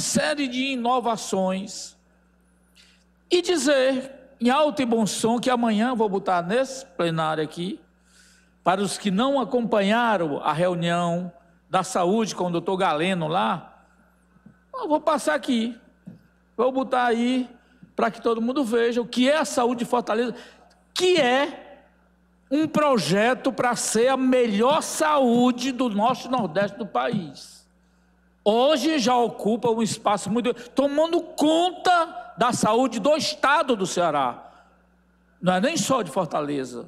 série de inovações e dizer em alto e bom som que amanhã vou botar nesse plenário aqui, para os que não acompanharam a reunião da saúde com o doutor Galeno lá, vou passar aqui, vou botar aí para que todo mundo veja o que é a saúde de Fortaleza, que é um projeto para ser a melhor saúde do nosso Nordeste do país hoje já ocupa um espaço muito. tomando conta da saúde do estado do Ceará. Não é nem só de Fortaleza.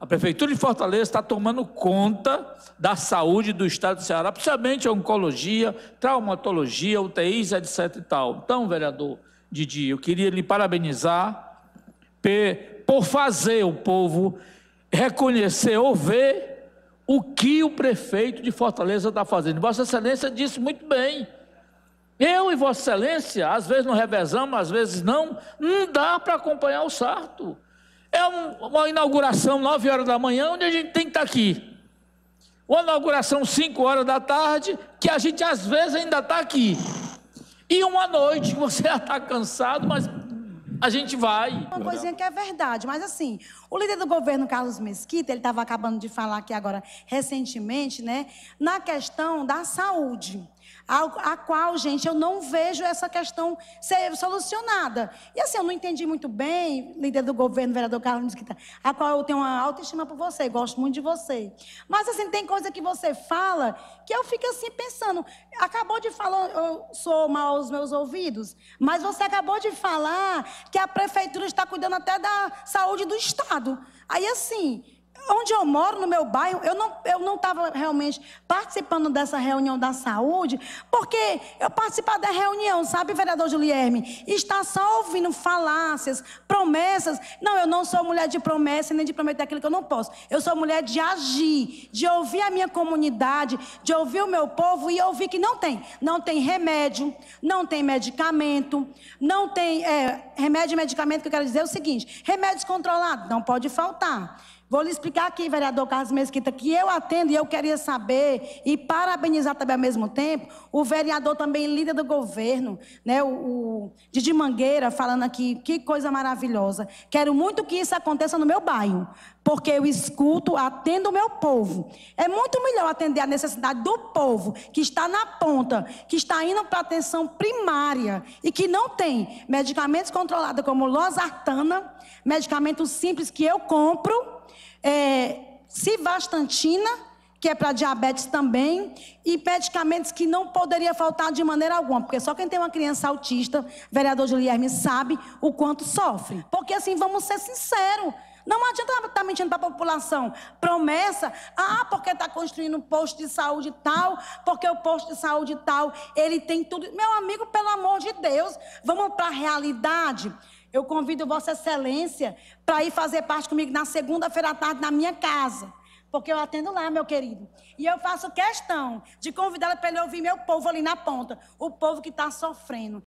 A Prefeitura de Fortaleza está tomando conta da saúde do estado do Ceará, principalmente a oncologia, traumatologia, UTIs, etc. E tal. Então, vereador Didi, eu queria lhe parabenizar por fazer o povo reconhecer ou ver o que o prefeito de Fortaleza está fazendo. Vossa Excelência disse muito bem. Eu e Vossa Excelência, às vezes não revezamos, às vezes não, não dá para acompanhar o sarto. É uma inauguração 9 horas da manhã, onde a gente tem que estar tá aqui. Uma inauguração 5 horas da tarde, que a gente às vezes ainda está aqui. E uma noite, você já está cansado, mas a gente vai. Uma coisinha que é verdade, mas assim, o líder do governo, Carlos Mesquita, ele estava acabando de falar aqui agora recentemente, né, na questão da saúde a, a qual, gente, eu não vejo essa questão ser solucionada. E assim, eu não entendi muito bem, líder do governo, vereador Carlos Mesquita, tá, a qual eu tenho uma autoestima por você, gosto muito de você. Mas assim, tem coisa que você fala que eu fico assim pensando, acabou de falar, eu sou mal aos meus ouvidos, mas você acabou de falar que a prefeitura está cuidando até da saúde do Estado. Aí assim, onde eu moro, no meu bairro, eu não estava eu não realmente participando dessa reunião da saúde, porque eu participar da reunião, sabe, vereador Julierme? Está só ouvindo falácias, promessas. Não, eu não sou mulher de promessa nem de prometer aquilo que eu não posso. Eu sou mulher de agir, de ouvir a minha comunidade, de ouvir o meu povo e ouvir que não tem. Não tem remédio, não tem medicamento, não tem. É, remédio e medicamento que eu quero dizer é o seguinte: remédios controlados, não pode faltar. Vou lhe explicar aqui, vereador Carlos Mesquita, que eu atendo e eu queria saber e parabenizar também ao mesmo tempo o vereador também líder do governo, né, o, o Didi Mangueira, falando aqui, que coisa maravilhosa. Quero muito que isso aconteça no meu bairro, porque eu escuto, atendo o meu povo. É muito melhor atender a necessidade do povo que está na ponta, que está indo para atenção primária e que não tem medicamentos controlados como losartana, medicamentos simples que eu compro é, civastantina, que é para diabetes também, e medicamentos que não poderia faltar de maneira alguma, porque só quem tem uma criança autista, vereador Guilherme, sabe o quanto sofre. Porque assim, vamos ser sinceros, não adianta estar tá mentindo para a população. Promessa, ah, porque está construindo um posto de saúde tal, porque o posto de saúde tal, ele tem tudo. Meu amigo, pelo amor de Deus, vamos para a realidade. Eu convido Vossa Excelência para ir fazer parte comigo na segunda-feira à tarde na minha casa. Porque eu atendo lá, meu querido. E eu faço questão de convidá-la para ele ouvir meu povo ali na ponta. O povo que está sofrendo.